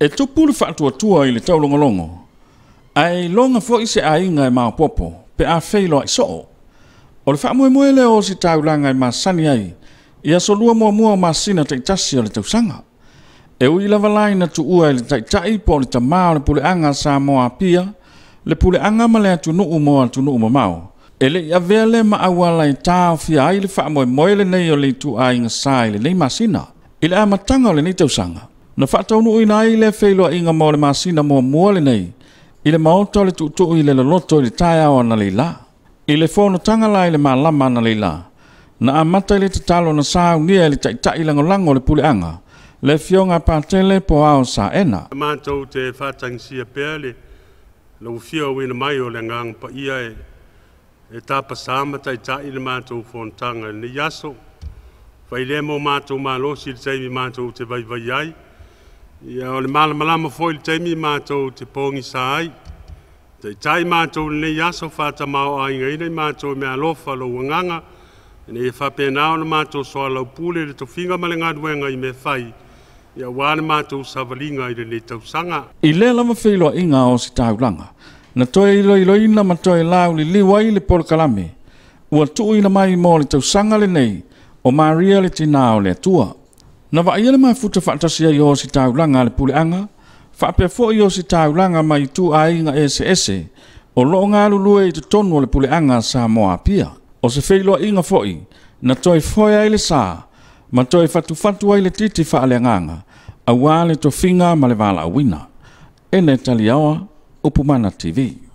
e tupu le faatuatua i le taulogologo ae iloga foʻi se aiga e maopoopo pe afei loa i soo o le faamoemoe lea o se taulaga e masani ai ia solua muamua o masina taʻitasi o le tausaga e ui lava lai tuua i le taʻitaʻi po o le tamā o le puleaga sa moapia le puleaga ma le atunuu mo atunuu mamao e leʻi avea lea ma auala e tāofia ai le faamoemoe lenei o le ituaiga sa i lenei masina i le amataga o lenei tausaga na whātaunu ui nai le whēloa inga mō le māsina mō mōle nei, i le maoto le tūtu i le loto i le tai awa na leila. I le fono tangala i le mālama na leila, na amata i le tatalo na sāu ngia i le taitai lango lango le pule anga, le fionga pātele po ao sā ena. Mātou te whātangisia pēle, na ufia wina mai o le ngang pa ia e, e tāpa sāmata i tai le mātou fono tangala. Ne yaso, whailemo mātou mālosi i le taimi mātou te vaivai ai, vai Ia o le mala malama foi le taimi mātou te pōngi sā ai. Te tai mātou le nei aso whāta māo a inga inai mātou mea lofa lo wanganga. Ne e whapena o le mātou soa lau pūle le tofinga male ngā duenga i me whai. Ia wāne mātou savalinga i le nei tausanga. I le lama whiloa inga o si tāulanga. Na toi ilo ilo ina ma toi lau li liwa i le polkalame. Ua tuu ina mai mō le tausanga le nei o Maria le tina o le tua. na vaaia le mafuta faatasi ai o si taulaga a le puleaga faapea foʻi o si taulaga mai tuaiga eseese o loo galulue i totonu o le puleaga sa moapia o se feiloaʻiga foʻi na toe foe ai le sa ma toe fatufatu ai le titi faaleagaga auā le tofiga ma le valaauina ena taliaoa upumana tv